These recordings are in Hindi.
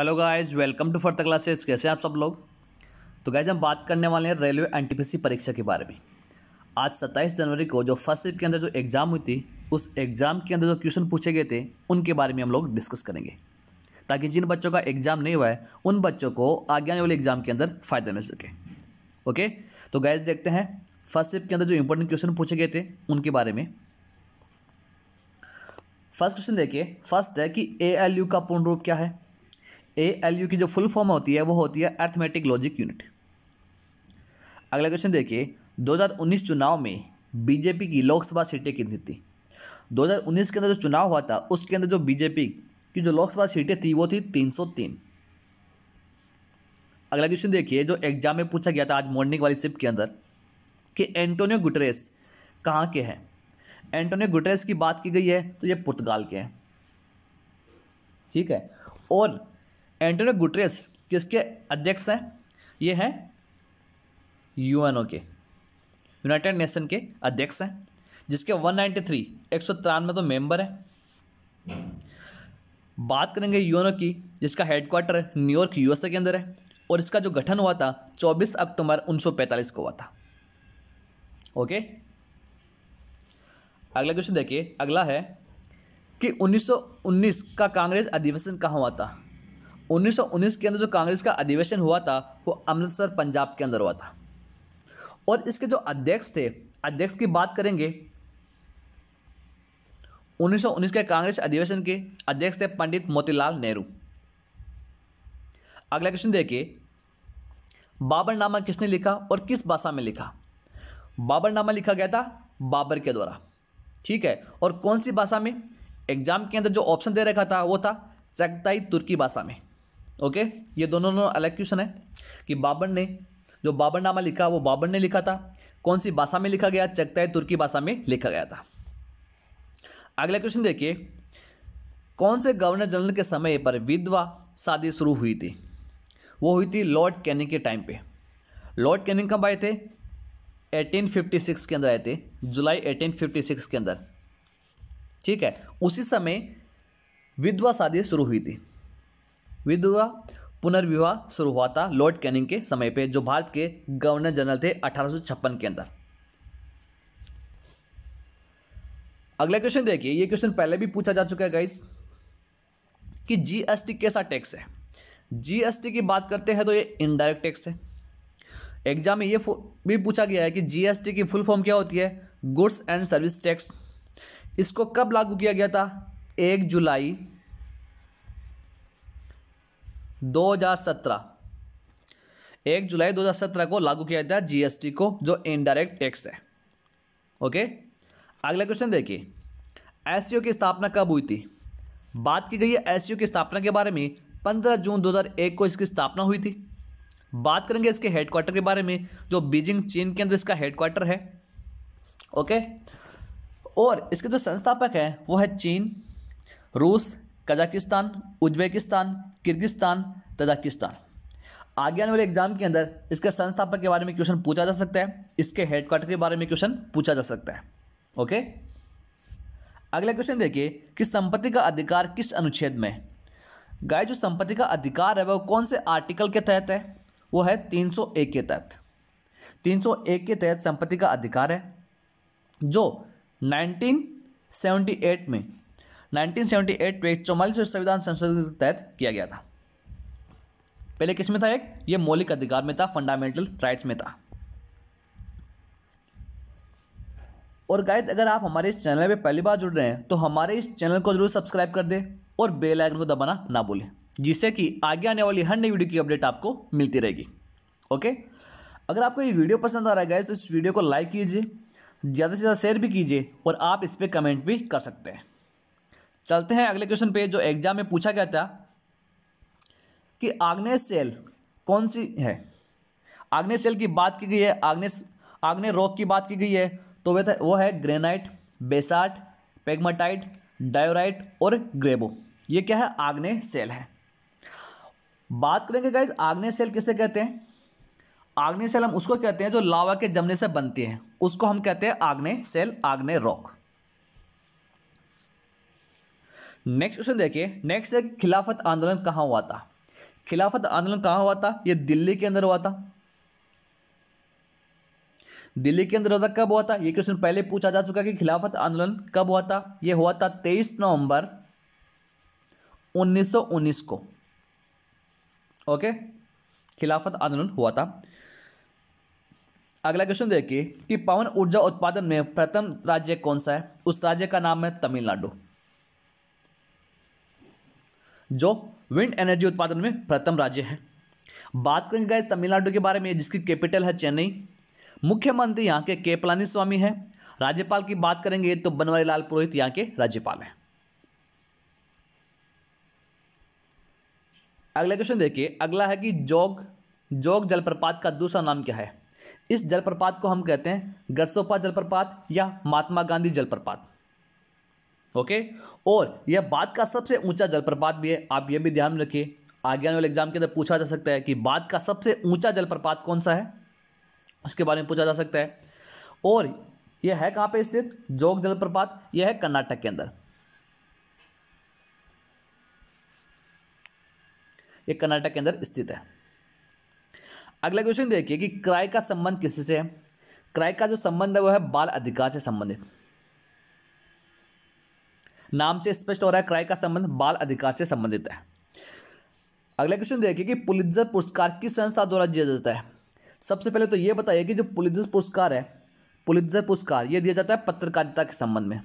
हेलो गाइस वेलकम टू फर्थ क्लासेस कैसे हैं आप सब लोग तो गाइज हम बात करने वाले हैं रेलवे एन परीक्षा के बारे में आज 27 जनवरी को जो फर्स्ट ईयर के अंदर जो एग्ज़ाम हुई थी उस एग्ज़ाम के अंदर जो क्वेश्चन पूछे गए थे उनके बारे में हम लोग डिस्कस करेंगे ताकि जिन बच्चों का एग्ज़ाम नहीं हुआ है उन बच्चों को आगे आने वाले एग्ज़ाम के अंदर फ़ायदा मिल सके ओके तो गाइज देखते हैं फर्स्ट ईयर के अंदर जो इंपॉर्टेंट क्वेश्चन पूछे गए थे उनके बारे में फर्स्ट क्वेश्चन देखिए फर्स्ट है कि ए का पूर्ण रूप क्या है ए एल यू की जो फुल फॉर्म होती है वो होती है अर्थमेटिक लॉजिक यूनिट अगला क्वेश्चन देखिए 2019 चुनाव में बीजेपी की लोकसभा सीटें कितनी थी 2019 के अंदर जो चुनाव हुआ था उसके अंदर जो बीजेपी की जो लोकसभा सीटें थी वो थी 303 अगला क्वेश्चन देखिए जो एग्जाम में पूछा गया था आज मॉर्निंग वाली शिफ्ट के अंदर कि एंटोनियो गुटरेस कहाँ के हैं एंटोनियो गुटरेस की बात की गई है तो ये पुर्तगाल के हैं ठीक है और एंटोनियो गुटरेस किसके अध्यक्ष हैं ये हैं यूएनओ के यूनाइटेड नेशन के अध्यक्ष हैं जिसके 193 एक सौ तिरानवे तो मेम्बर हैं बात करेंगे यूएनओ की जिसका हेडक्वार्टर न्यूयॉर्क यूएसए के अंदर है और इसका जो गठन हुआ था 24 अक्टूबर 1945 को हुआ था ओके अगला क्वेश्चन देखिए अगला है कि 1919 का कांग्रेस अधिवेशन कहाँ हुआ था 1919 के अंदर जो कांग्रेस का अधिवेशन हुआ था वो अमृतसर पंजाब के अंदर हुआ था और इसके जो अध्यक्ष थे अध्यक्ष की बात करेंगे 1919 के कांग्रेस अधिवेशन के अध्यक्ष थे पंडित मोतीलाल नेहरू अगला क्वेश्चन देखिए बाबरनामा किसने लिखा और किस भाषा में लिखा बाबरनामा लिखा गया था बाबर के द्वारा ठीक है और कौन सी भाषा में एग्जाम के अंदर जो ऑप्शन दे रखा था वो था चगताई तुर्की भाषा में ओके ये दोनों दोनों अलग क्वेश्चन है कि बाबर ने जो बाबरनामा लिखा वो बाबर ने लिखा था कौन सी भाषा में लिखा गया चकता है तुर्की भाषा में लिखा गया था अगला क्वेश्चन देखिए कौन से गवर्नर जनरल के समय पर विधवा शादी शुरू हुई थी वो हुई थी लॉर्ड कैनिंग के टाइम पे लॉर्ड कैनिंग कब आए थे 1856 के अंदर आए थे जुलाई 1856 के अंदर ठीक है उसी समय विधवा शादी शुरू हुई थी विधवा पुनर्विवाह शुरू हुआ था लॉर्ड कैनिंग के समय पे जो भारत के गवर्नर जनरल थे अठारह के अंदर अगला क्वेश्चन देखिए ये क्वेश्चन पहले भी पूछा जा चुका है गाइस कि जीएसटी कैसा टैक्स है जीएसटी की बात करते हैं तो ये इनडायरेक्ट टैक्स है एग्जाम में ये भी पूछा गया है कि जीएसटी की फुल फॉर्म क्या होती है गुड्स एंड सर्विस टैक्स इसको कब लागू किया गया था एक जुलाई 2017 एक जुलाई 2017 को लागू किया जाता है जीएसटी को जो इनडायरेक्ट टैक्स है ओके अगला क्वेश्चन देखिए एस e की स्थापना कब हुई थी बात की गई है एस e की स्थापना के बारे में 15 जून 2001 को इसकी स्थापना हुई थी बात करेंगे इसके हेडक्वार्टर के बारे में जो बीजिंग चीन के अंदर इसका हेडक्वार्टर है ओके और इसके जो संस्थापक है वो है चीन रूस कजाकिस्तान उज्बेकिस्तान किर्गिस्तान तजाकिस्तान आगे आने वाले एग्जाम के अंदर इसके संस्थापक के बारे में क्वेश्चन पूछा जा सकता है इसके हेडक्वार्टर के बारे में क्वेश्चन पूछा जा सकता है ओके अगला क्वेश्चन देखिए कि संपत्ति का अधिकार किस अनुच्छेद में गाय जो संपत्ति का अधिकार है वह कौन से आर्टिकल के तहत है वो है 301 के तहत 301 के तहत संपत्ति का अधिकार है जो 1978 में नाइनटीन में संविधान संशोधन के तहत किया गया था पहले किस में था एक ये मौलिक अधिकार में था फंडामेंटल राइट्स में था और गाइज अगर आप हमारे इस चैनल पे पहली बार जुड़ रहे हैं तो हमारे इस चैनल को जरूर सब्सक्राइब कर दें और बेल आइकन को दबाना ना भूलें जिससे कि आगे आने वाली हर नई वीडियो की अपडेट आपको मिलती रहेगी ओके अगर आपको ये वीडियो पसंद आ रहा है गाइज तो इस वीडियो को लाइक कीजिए ज़्यादा से ज़्यादा शेयर भी कीजिए और आप इस पर कमेंट भी कर सकते हैं चलते हैं अगले क्वेश्चन पे जो एग्जाम में पूछा गया था कि आग्नेस सेल कौन सी है आग्नेय सेल की बात की गई है आग्ने आग्ने रॉक की बात की गई है तो वे वो है ग्रेनाइट बेसाट पेगमाटाइट डायोराइट और ग्रेबो ये क्या है आग्नेय सेल है बात करेंगे गाइज आग्नेय सेल किसे कहते हैं आग्नेय सेल हम उसको कहते हैं जो लावा के जमने से बनती है उसको हम कहते हैं आग्नेय सेल आग्नेय रॉक नेक्स्ट क्वेश्चन देखिए नेक्स्ट है खिलाफत आंदोलन कहाँ हुआ था खिलाफत आंदोलन कहाँ हुआ था ये दिल्ली के अंदर हुआ था दिल्ली के अंदर होता कब हुआ था ये क्वेश्चन पहले पूछा जा चुका कि खिलाफत आंदोलन कब हुआ था ये हुआ था तेईस नवंबर 1919 को ओके खिलाफत आंदोलन हुआ था अगला क्वेश्चन देखिए कि पवन ऊर्जा उत्पादन में प्रथम राज्य कौन सा है उस राज्य का नाम है तमिलनाडु जो विंड एनर्जी उत्पादन में प्रथम राज्य है बात करेंगे गए तमिलनाडु के बारे में जिसकी कैपिटल है चेन्नई मुख्यमंत्री यहाँ के के पलानी स्वामी हैं राज्यपाल की बात करेंगे तो बनवारी लाल पुरोहित यहाँ के राज्यपाल हैं अगला क्वेश्चन देखिए अगला है कि जोग जोग जलप्रपात का दूसरा नाम क्या है इस जलप्रपात को हम कहते हैं गरसोपा जलप्रपात या महात्मा गांधी जलप्रपात ओके और यह बाद का सबसे ऊंचा जलप्रपात भी है आप यह भी ध्यान में रखिए आगे आने वाले एग्जाम के अंदर पूछा जा सकता है कि बाद का सबसे ऊंचा जलप्रपात कौन सा है उसके बारे में पूछा जा सकता है और यह है कहाँ पे स्थित जोग जलप्रपात यह है कर्नाटक के अंदर यह कर्नाटक के अंदर स्थित है अगला क्वेश्चन देखिए कि क्राय का संबंध किससे है क्राय का जो संबंध है वह है बाल अधिकार से संबंधित नाम से स्पष्ट हो रहा है क्राय का संबंध बाल अधिकार से संबंधित है अगला क्वेश्चन देखिए कि पुलिजर पुरस्कार किस संस्था द्वारा दिया जाता है सबसे पहले तो ये बताइए कि जो पुलिजर पुरस्कार है पुलिजर पुरस्कार ये दिया जाता है पत्रकारिता के संबंध में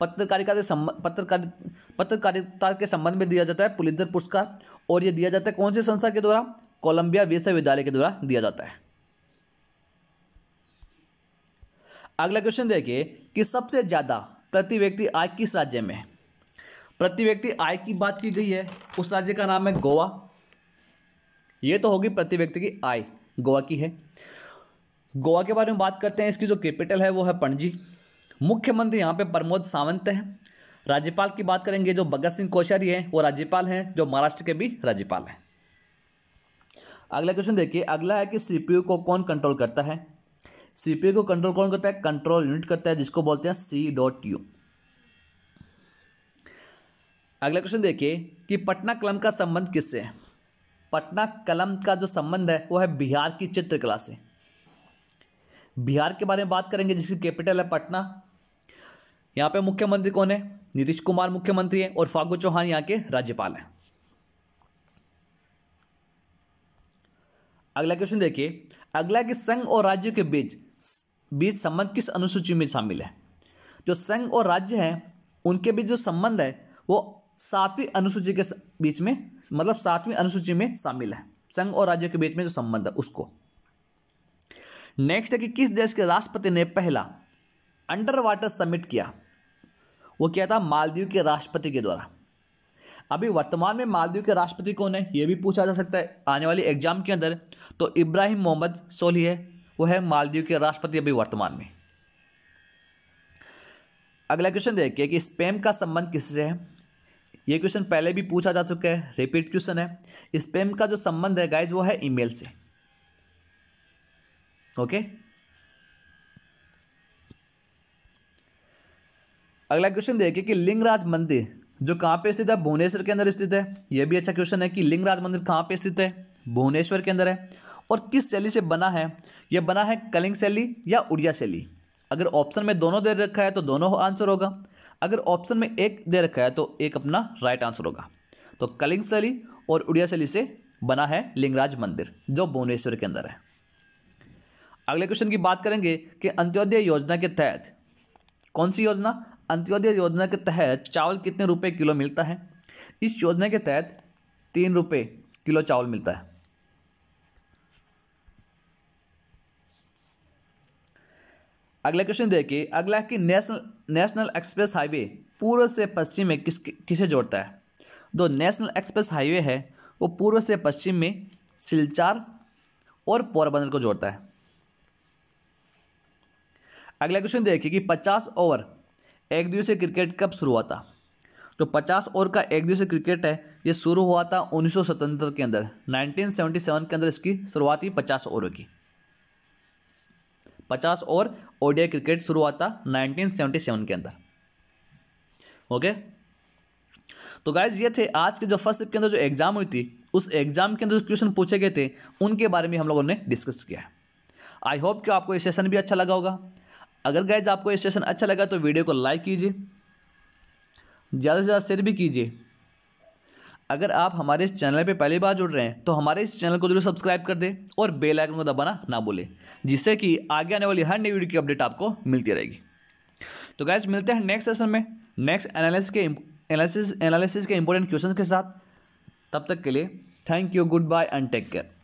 पत्रकारिता के संबंध पत्रकारिता के संबंध में दिया जाता है पुलिजर पुरस्कार और ये दिया जाता है कौन सी संस्था के द्वारा कोलंबिया विश्वविद्यालय के द्वारा दिया जाता है अगला क्वेश्चन देखिए कि सबसे ज़्यादा प्रति व्यक्ति आय किस राज्य में है प्रति व्यक्ति आय की बात की गई है उस राज्य का नाम है गोवा ये तो होगी प्रति व्यक्ति की आय गोवा की है गोवा के बारे में बात करते हैं इसकी जो कैपिटल है वो है पणजी मुख्यमंत्री यहाँ पे प्रमोद सावंत हैं राज्यपाल की बात करेंगे जो भगत सिंह कोश्यारी हैं वो राज्यपाल हैं जो महाराष्ट्र के भी राज्यपाल हैं अगला क्वेश्चन देखिए अगला है कि सीपीयू को कौन कंट्रोल करता है सीपीयू को कंट्रोल कौन करता है कंट्रोल यूनिट करता है जिसको बोलते हैं सी डॉट यू अगला क्वेश्चन देखिए कि पटना कलम का संबंध किससे है पटना कलम का जो संबंध है वो है बिहार की चित्रकला से बिहार के बारे में बात करेंगे जिसकी कैपिटल है पटना यहाँ पे मुख्यमंत्री कौन है नीतीश कुमार मुख्यमंत्री है और फागू चौहान यहाँ के राज्यपाल हैं अगला क्वेश्चन देखिए अगला कि संघ और राज्य के बीच बीच संबंध किस अनुसूची में शामिल है जो संघ और राज्य है उनके बीच जो संबंध है वो सातवीं अनुसूची के बीच में मतलब सातवीं अनुसूची में शामिल है संघ और राज्य के बीच में जो संबंध है उसको नेक्स्ट है कि किस देश के राष्ट्रपति ने पहला अंडर वाटर समिट किया वो किया था मालदीव के राष्ट्रपति के द्वारा अभी वर्तमान में मालदीव के राष्ट्रपति कौन है ये भी पूछा जा सकता है आने वाली एग्जाम के अंदर तो इब्राहिम मोहम्मद सोली है वो है मालदीव के राष्ट्रपति अभी वर्तमान में अगला क्वेश्चन देखिए कि स्पेम का संबंध किससे है ये क्वेश्चन पहले भी पूछा जा चुका है रिपीट क्वेश्चन है स्पेम का जो संबंध है गाइज वो है ईमेल से ओके अगला क्वेश्चन देखिए कि लिंगराज मंदिर जो कहाँ पे स्थित है भुवनेश्वर के अंदर स्थित है यह भी अच्छा क्वेश्चन है कि लिंगराज मंदिर कहाँ पे स्थित है भुवनेश्वर के अंदर है और किस शैली से बना है यह बना है कलिंग शैली या उड़िया शैली अगर ऑप्शन में दोनों दे रखा है तो दोनों आंसर होगा अगर ऑप्शन में एक दे रखा है तो एक अपना राइट आंसर होगा तो कलिंग शैली और उड़िया शैली से बना है लिंगराज मंदिर जो भुवनेश्वर के अंदर है अगले क्वेश्चन की बात करेंगे कि अंत्योदय योजना के तहत कौन सी योजना अंत्योदय योजना के तहत चावल कितने रुपए किलो मिलता है इस योजना के तहत तीन रुपये किलो चावल मिलता है अगला क्वेश्चन देखिए अगला कि नेशनल नेशनल एक्सप्रेस हाईवे पूर्व से पश्चिम में किस किसे जोड़ता है जो नेशनल एक्सप्रेस हाईवे है वो पूर्व से पश्चिम में सिलचार और पोरबंदर को जोड़ता है अगला क्वेश्चन देखिए कि 50 ओवर एक दिवसीय क्रिकेट कब शुरू हुआ था तो 50 ओवर का एक दिवसीय क्रिकेट है ये शुरू हुआ था उन्नीस के अंदर 1977 के अंदर इसकी शुरुआत हुई पचास ओवर की पचास ओवर ओडिया क्रिकेट शुरू हुआ था 1977 के अंदर ओके तो गाइज ये थे आज के जो फर्स्ट के अंदर जो एग्ज़ाम हुई थी उस एग्ज़ाम के अंदर जो क्वेश्चन पूछे गए थे उनके बारे में हम लोगों ने डिस्कस किया है आई होप कि आपको ये सेशन भी अच्छा लगा होगा अगर गाइज आपको ये सेशन अच्छा लगा तो वीडियो को लाइक कीजिए ज़्यादा से ज़्यादा शेयर भी कीजिए अगर आप हमारे इस चैनल पे पहली बार जुड़ रहे हैं तो हमारे इस चैनल को जरूर सब्सक्राइब कर दें और बेल आइकन को दबाना ना भूलें जिससे कि आगे आने वाली हर नई वीडियो की अपडेट आपको मिलती रहेगी तो गैस मिलते हैं नेक्स्ट सेशन में नेक्स्ट एनालिसिस के एनालिसिस एनालिसिस के इंपॉर्टेंट क्वेश्चन के साथ तब तक के लिए thank you good bye and take care